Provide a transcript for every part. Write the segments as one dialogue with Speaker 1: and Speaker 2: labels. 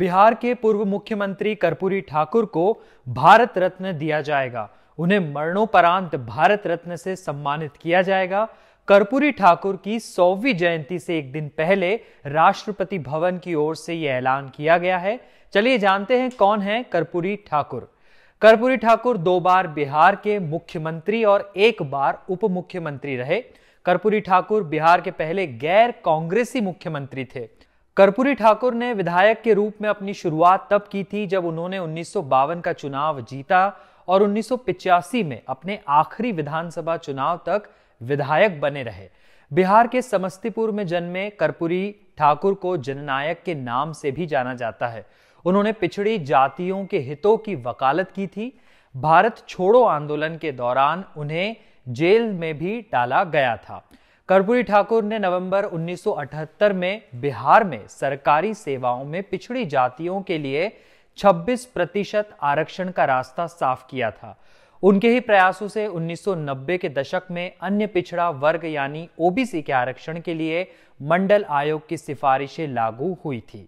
Speaker 1: बिहार के पूर्व मुख्यमंत्री कर्पूरी ठाकुर को भारत रत्न दिया जाएगा उन्हें मरणोपरांत भारत रत्न से सम्मानित किया जाएगा कर्पूरी ठाकुर की सौवीं जयंती से एक दिन पहले राष्ट्रपति भवन की ओर से यह ऐलान किया गया है चलिए जानते हैं कौन है कर्पूरी ठाकुर कर्पूरी ठाकुर दो बार बिहार के मुख्यमंत्री और एक बार उप मुख्यमंत्री रहे कर्पूरी ठाकुर बिहार के पहले गैर कांग्रेसी मुख्यमंत्री थे कर्पूरी ठाकुर ने विधायक के रूप में अपनी शुरुआत तब की थी जब उन्होंने उन्नीस का चुनाव जीता और उन्नीस में अपने आखिरी विधानसभा चुनाव तक विधायक बने रहे बिहार के समस्तीपुर में जन्मे कर्पूरी ठाकुर को जननायक के नाम से भी जाना जाता है उन्होंने पिछड़ी जातियों के हितों की वकालत की थी भारत छोड़ो आंदोलन के दौरान उन्हें जेल में भी डाला गया था कर्पूरी ठाकुर ने नवंबर 1978 में बिहार में सरकारी सेवाओं में पिछड़ी जातियों के लिए 26 प्रतिशत आरक्षण का रास्ता साफ किया था उनके ही प्रयासों से 1990 के दशक में अन्य पिछड़ा वर्ग यानी ओबीसी के आरक्षण के लिए मंडल आयोग की सिफारिशें लागू हुई थी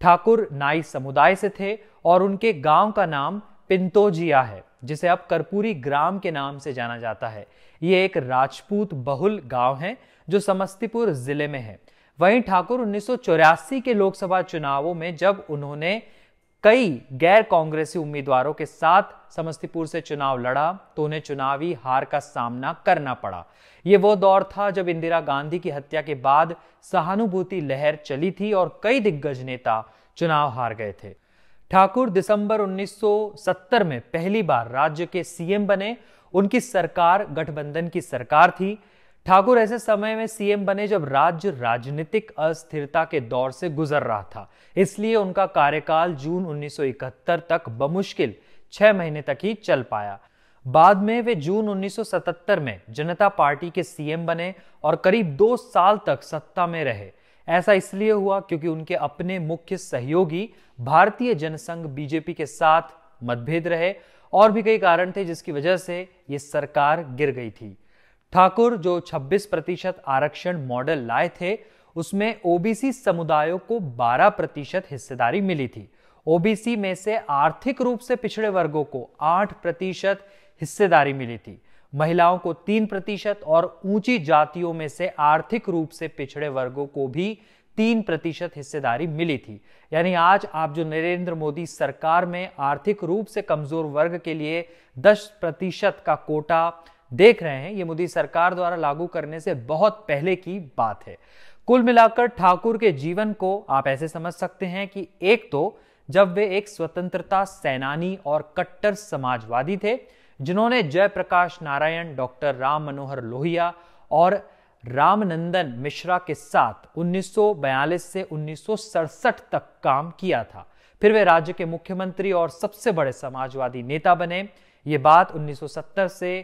Speaker 1: ठाकुर नाई समुदाय से थे और उनके गांव का नाम पिंतोजिया है जिसे अब कर्पूरी ग्राम के नाम से जाना जाता है ये एक राजपूत बहुल गांव है जो समस्तीपुर जिले में है वहीं ठाकुर उन्नीस के लोकसभा चुनावों में जब उन्होंने कई गैर कांग्रेसी उम्मीदवारों के साथ समस्तीपुर से चुनाव लड़ा तो उन्हें चुनावी हार का सामना करना पड़ा ये वो दौर था जब इंदिरा गांधी की हत्या के बाद सहानुभूति लहर चली थी और कई दिग्गज नेता चुनाव हार गए थे ठाकुर दिसंबर 1970 में पहली बार राज्य के सीएम बने उनकी सरकार गठबंधन की सरकार थी ठाकुर ऐसे समय में सीएम बने जब राज्य राजनीतिक अस्थिरता के दौर से गुजर रहा था इसलिए उनका कार्यकाल जून 1971 तक बमुश्किल छह महीने तक ही चल पाया बाद में वे जून 1977 में जनता पार्टी के सीएम बने और करीब दो साल तक सत्ता में रहे ऐसा इसलिए हुआ क्योंकि उनके अपने मुख्य सहयोगी भारतीय जनसंघ बीजेपी के साथ मतभेद रहे और भी कई कारण थे जिसकी वजह से ये सरकार गिर गई थी ठाकुर जो 26 प्रतिशत आरक्षण मॉडल लाए थे उसमें ओबीसी समुदायों को 12 प्रतिशत हिस्सेदारी मिली थी ओबीसी में से आर्थिक रूप से पिछड़े वर्गों को 8 प्रतिशत हिस्सेदारी मिली थी महिलाओं को तीन प्रतिशत और ऊंची जातियों में से आर्थिक रूप से पिछड़े वर्गों को भी तीन प्रतिशत हिस्सेदारी मिली थी यानी आज आप जो नरेंद्र मोदी सरकार में आर्थिक रूप से कमजोर वर्ग के लिए दस प्रतिशत का कोटा देख रहे हैं ये मोदी सरकार द्वारा लागू करने से बहुत पहले की बात है कुल मिलाकर ठाकुर के जीवन को आप ऐसे समझ सकते हैं कि एक तो जब वे एक स्वतंत्रता सेनानी और कट्टर समाजवादी थे जिन्होंने जयप्रकाश नारायण डॉक्टर राम मनोहर लोहिया और रामनंदन मिश्रा के साथ 1942 से उन्नीस तक काम किया था फिर वे राज्य के मुख्यमंत्री और सबसे बड़े समाजवादी नेता बने ये बात 1970 से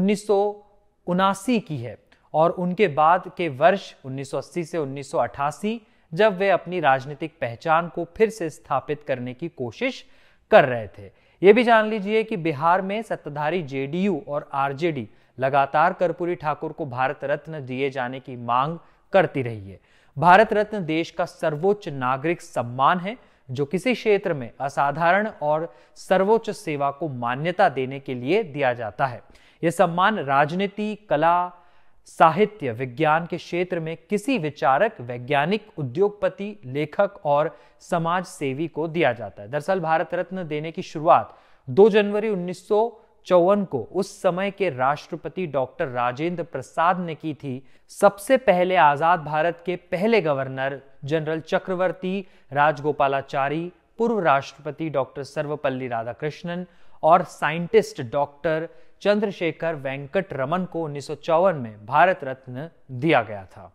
Speaker 1: उन्नीस की है और उनके बाद के वर्ष 1980 से 1988 जब वे अपनी राजनीतिक पहचान को फिर से स्थापित करने की कोशिश कर रहे थे ये भी जान लीजिए कि बिहार में सत्ताधारी जेडीयू और आरजेडी लगातार कर्पूरी ठाकुर को भारत रत्न दिए जाने की मांग करती रही है भारत रत्न देश का सर्वोच्च नागरिक सम्मान है जो किसी क्षेत्र में असाधारण और सर्वोच्च सेवा को मान्यता देने के लिए दिया जाता है यह सम्मान राजनीति कला साहित्य विज्ञान के क्षेत्र में किसी विचारक वैज्ञानिक उद्योगपति लेखक और समाज सेवी को दिया जाता है दरअसल भारत रत्न देने की शुरुआत 2 जनवरी उन्नीस चौवन को उस समय के राष्ट्रपति डॉक्टर राजेंद्र प्रसाद ने की थी सबसे पहले आजाद भारत के पहले गवर्नर जनरल चक्रवर्ती राजगोपालाचारी पूर्व राष्ट्रपति डॉक्टर सर्वपल्ली राधाकृष्णन और साइंटिस्ट डॉक्टर चंद्रशेखर वेंकट रमन को उन्नीस में भारत रत्न दिया गया था